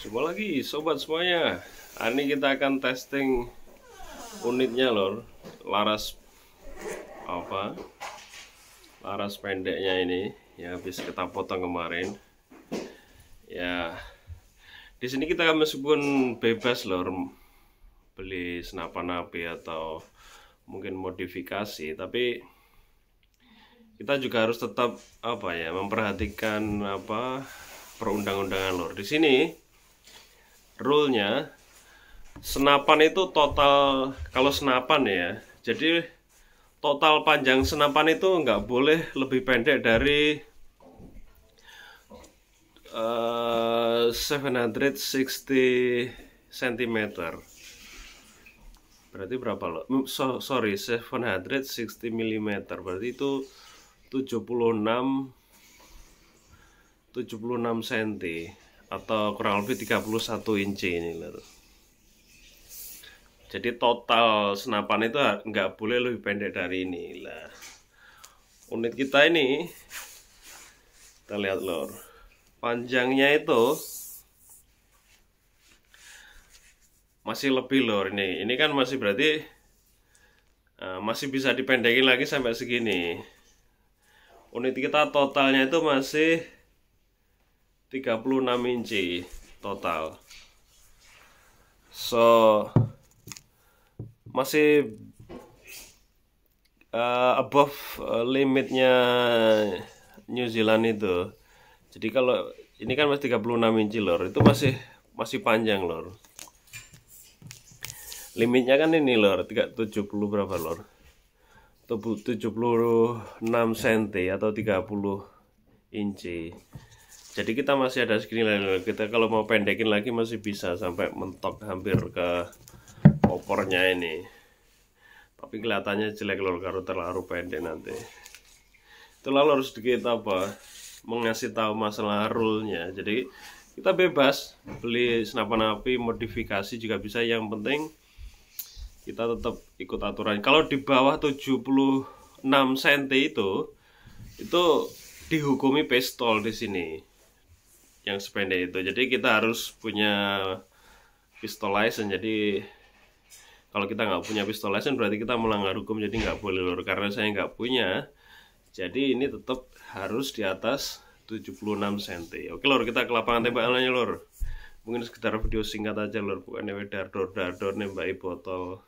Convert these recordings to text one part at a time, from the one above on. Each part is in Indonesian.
Coba lagi sobat semuanya nah, Ini kita akan testing unitnya lor Laras apa Laras pendeknya ini Ya habis kita potong kemarin Ya di sini kita meskipun bebas lor Beli senapan api atau mungkin modifikasi Tapi kita juga harus tetap apa ya memperhatikan apa perundang-undangan lor di sini rule-nya senapan itu total kalau senapan ya. Jadi total panjang senapan itu nggak boleh lebih pendek dari uh, 760 cm. Berarti berapa lo? So, sorry, 760 mm. Berarti itu 76 76 cm atau kurang lebih 31 inci ini lho. Jadi total senapan itu nggak boleh lebih pendek dari ini lah. Unit kita ini kita lihat lor. Panjangnya itu masih lebih lor ini. Ini kan masih berarti uh, masih bisa dipendekin lagi sampai segini. Unit kita totalnya itu masih 36 inci total so masih uh, above uh, limitnya New Zealand itu jadi kalau ini kan masih 36 inci lor itu masih masih panjang lor limitnya kan ini lor 370 berapa lor 76 cm atau 30 inci jadi kita masih ada segini lagi kita kalau mau pendekin lagi masih bisa sampai mentok hampir ke popornya ini tapi kelihatannya jelek lor kalau terlalu pendek nanti itu lalu harus kita apa mengasih tahu masalah rule jadi kita bebas beli senapan api modifikasi juga bisa yang penting kita tetap ikut aturan kalau di bawah 76 cm itu itu dihukumi pistol di sini yang sependek itu jadi kita harus punya pistol license jadi kalau kita nggak punya pistol license berarti kita melanggar hukum jadi nggak boleh lur karena saya nggak punya jadi ini tetap harus di atas 76 cm oke lur kita ke lapangan tembak lainnya lur mungkin sekitar video singkat aja lur bukan wedar dor dardor nembaki botol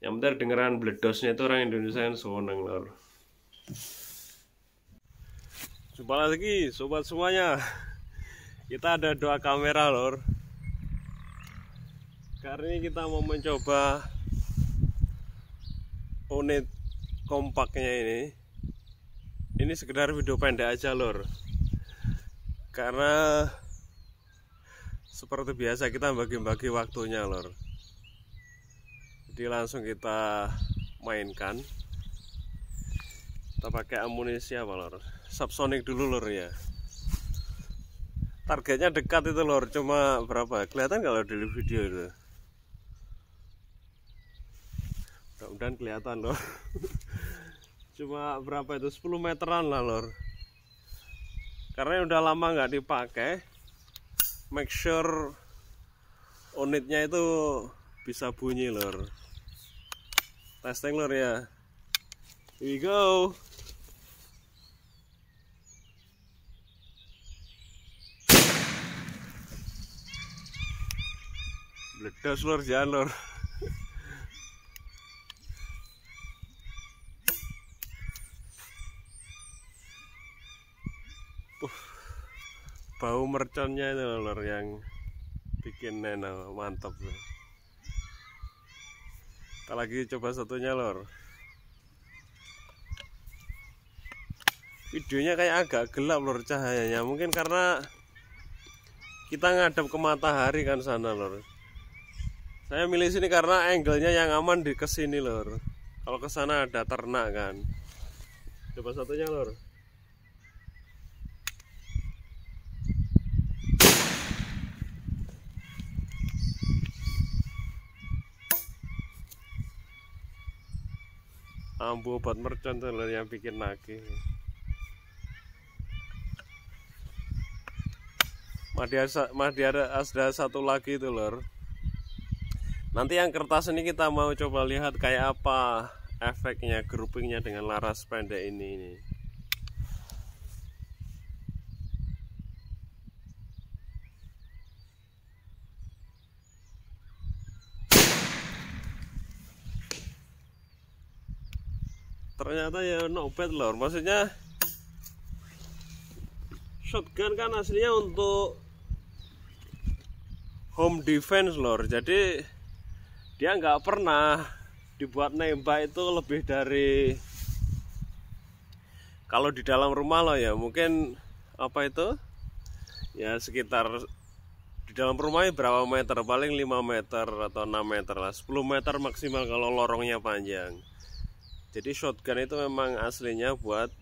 yang benar dengeran bledosnya itu orang Indonesia yang seneng lor jumpa lagi sobat semuanya kita ada dua kamera lor Karena ini kita mau mencoba unit kompaknya ini ini sekedar video pendek aja lor karena seperti biasa kita bagi-bagi waktunya lor jadi langsung kita mainkan kita pakai amunisi apa lor subsonic dulu lor ya targetnya dekat itu lor cuma berapa ya? kelihatan kalau di video itu mudah-mudahan kelihatan lor cuma berapa itu 10 meteran lah lor karena udah lama nggak dipakai make sure unitnya itu bisa bunyi lor testing lor ya here we go Jos lor, jalur, lor. Uh, bau merconnya itu lor yang bikin nena mantap Kita lagi coba satunya lor. Videonya kayak agak gelap lor cahayanya, mungkin karena kita ngadap ke matahari kan sana lor. Saya milih sini karena angle-nya yang aman di kesini lor. Kalau ke sana ada ternak kan. Coba satunya lor. ambu obat mercon tuh yang bikin nagih Madi ada, ada, ada satu lagi itu lor. Nanti yang kertas ini kita mau coba lihat kayak apa efeknya groupingnya dengan laras pendek ini. Ternyata ya no bad lor, maksudnya shotgun kan aslinya untuk home defense lor, jadi dia nggak pernah dibuat nembak itu lebih dari kalau di dalam rumah lo ya mungkin apa itu ya sekitar di dalam rumahnya berapa meter paling 5 meter atau 6 meter lah 10 meter maksimal kalau lorongnya panjang jadi shotgun itu memang aslinya buat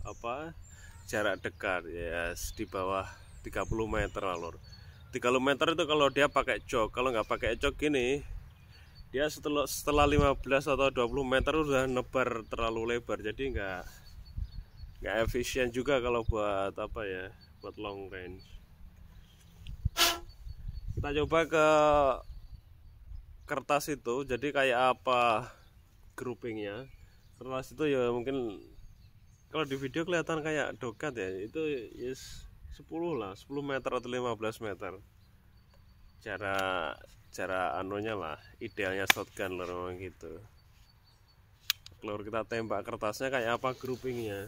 apa jarak dekat ya yes, di bawah 30 meter lah tiga 30 meter itu kalau dia pakai jok kalau nggak pakai jok gini dia setelah setelah 15 atau 20 meter udah nebar terlalu lebar jadi enggak nggak efisien juga kalau buat apa ya buat long range kita coba ke kertas itu jadi kayak apa groupingnya kertas itu ya mungkin kalau di video kelihatan kayak dokat ya itu yes ya 10 lah 10 meter atau 15 meter cara cara anunya lah idealnya shotgun lor memang gitu kalau kita tembak kertasnya kayak apa groupingnya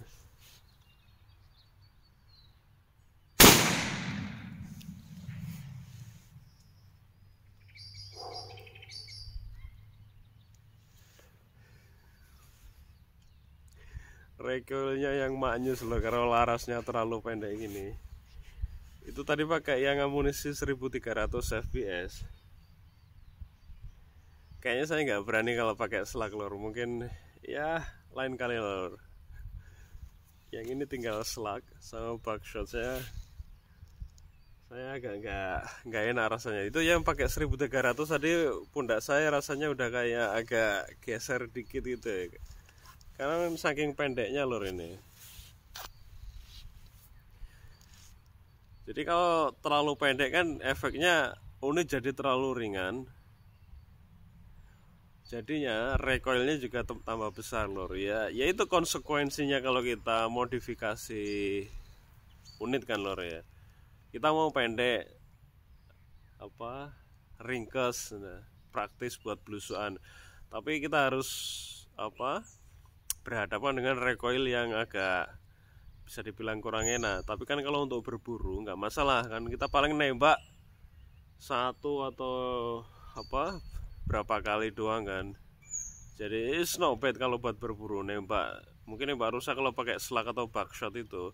recoilnya yang maknyus loh karena larasnya terlalu pendek ini itu tadi pakai yang amunisi 1300 fps kayaknya saya nggak berani kalau pakai selak lor mungkin ya lain kali lor yang ini tinggal selak, sama buckshot saya saya agak nggak nggak enak rasanya itu yang pakai 1300 tadi pundak saya rasanya udah kayak agak geser dikit gitu ya karena saking pendeknya lor ini Jadi kalau terlalu pendek kan efeknya unit jadi terlalu ringan. Jadinya recoilnya juga tambah besar lor ya. Yaitu konsekuensinya kalau kita modifikasi unit kan lor ya. Kita mau pendek apa ringkes nah, praktis buat blusuan. Tapi kita harus apa berhadapan dengan recoil yang agak bisa dibilang kurang enak tapi kan kalau untuk berburu nggak masalah kan kita paling nembak satu atau apa berapa kali doang kan jadi it's no bad kalau buat berburu nembak mungkin nembak rusak kalau pakai slug atau buckshot itu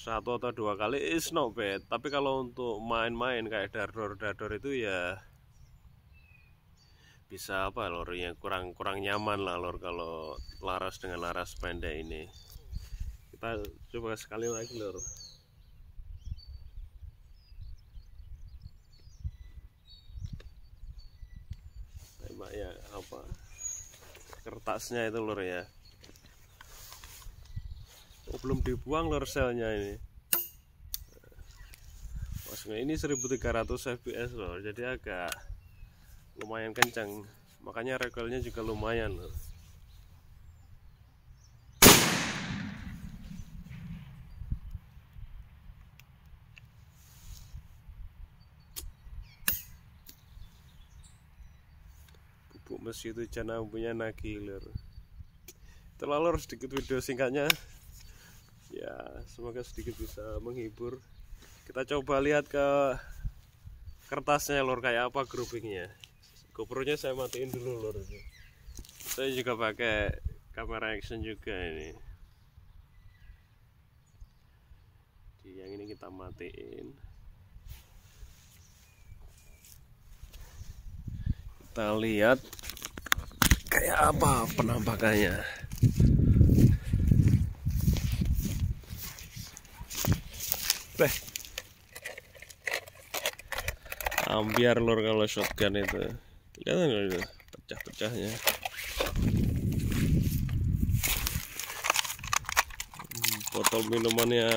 satu atau dua kali is no bad tapi kalau untuk main-main kayak dardor dardor itu ya bisa apa lor yang kurang kurang nyaman lah lor kalau laras dengan laras pendek ini kita coba sekali lagi lor tembak ya apa kertasnya itu lor ya oh, belum dibuang lor selnya ini maksudnya ini 1300 fps lor jadi agak lumayan kencang makanya recoilnya juga lumayan lor Bu itu channel punya nakiler terlalu sedikit video singkatnya ya semoga sedikit bisa menghibur kita coba lihat ke kertasnya lor kayak apa groupingnya gopro saya matiin dulu lor saya juga pakai kamera action juga ini Di yang ini kita matiin kita lihat kayak apa penampakannya Beh. ambiar lor kalau shotgun itu kelihatan nggak itu pecah-pecahnya hmm, botol minumannya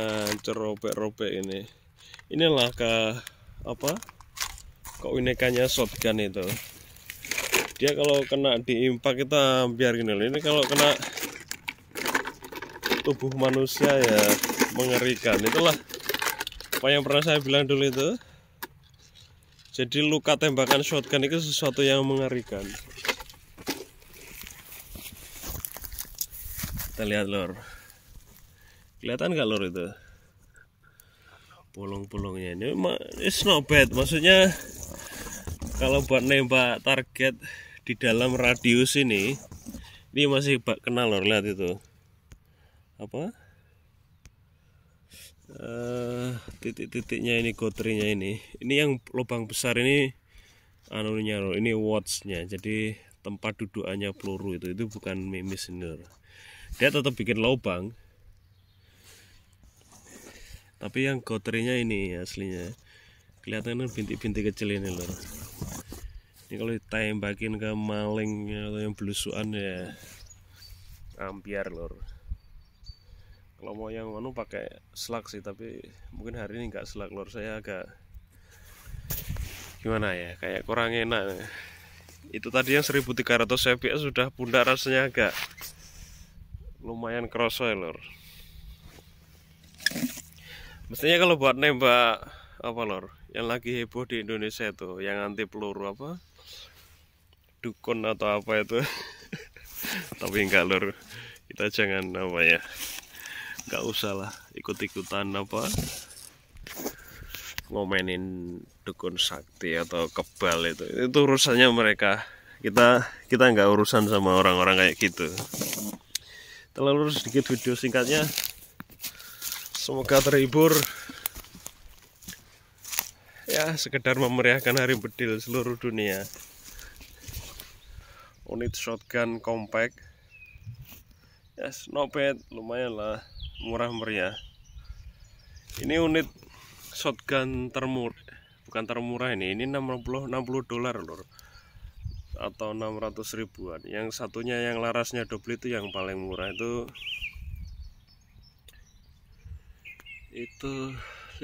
cerobek-robek ini inilah ke apa kok inekannya shotgun itu dia kalau kena di impact kita biar gini ini kalau kena tubuh manusia ya mengerikan itulah apa yang pernah saya bilang dulu itu jadi luka tembakan shotgun itu sesuatu yang mengerikan kita lihat lor kelihatan nggak lor itu bolong-bolongnya ini it's not bad maksudnya kalau buat nembak target di dalam radius ini ini masih bak kenal loh lihat itu apa uh, titik-titiknya ini gotrinya ini ini yang lubang besar ini anunya loh ini watchnya jadi tempat dudukannya peluru itu itu bukan mimis ini dia tetap bikin lubang tapi yang gotrinya ini aslinya kelihatannya kan bintik-bintik kecil ini lor ini kalau ditembakin ke maling ya, atau yang belusuan ya ampiar lor kalau mau yang anu pakai selak sih tapi mungkin hari ini nggak selak lor saya agak gimana ya kayak kurang enak itu tadi yang 1300 fps sudah pundak rasanya agak lumayan cross oil ya, lor mestinya kalau buat nembak apa lor yang lagi heboh di Indonesia itu yang anti peluru apa dukun atau apa itu tapi enggak lor kita jangan apa ya enggak usah lah ikut-ikutan apa ngomenin dukun sakti atau kebal itu itu urusannya mereka kita kita nggak urusan sama orang-orang kayak gitu terlalu sedikit video singkatnya semoga terhibur ya sekedar memeriahkan hari bedil seluruh dunia unit shotgun compact yes no bad lumayan lah murah meriah ini unit shotgun termur bukan termurah ini ini 60 60 dolar lor atau 600 ribuan yang satunya yang larasnya double itu yang paling murah itu itu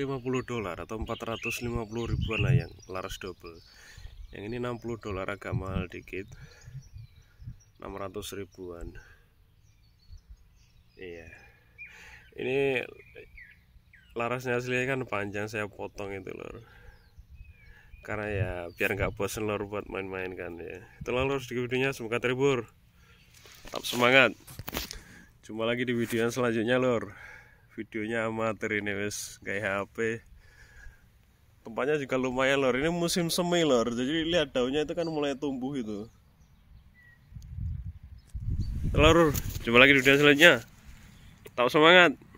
dolar atau 450 ribuan lah yang laras double yang ini 60 dolar agak mahal dikit 600 ribuan iya ini larasnya aslinya kan panjang saya potong itu lor karena ya biar nggak bosen lor buat main-main kan ya itulah lor sedikit videonya semoga terhibur tetap semangat jumpa lagi di video selanjutnya lor videonya amatir ini wes kayak HP tempatnya juga lumayan lor ini musim semi lor jadi lihat daunnya itu kan mulai tumbuh itu telur coba lagi di video selanjutnya Tahu semangat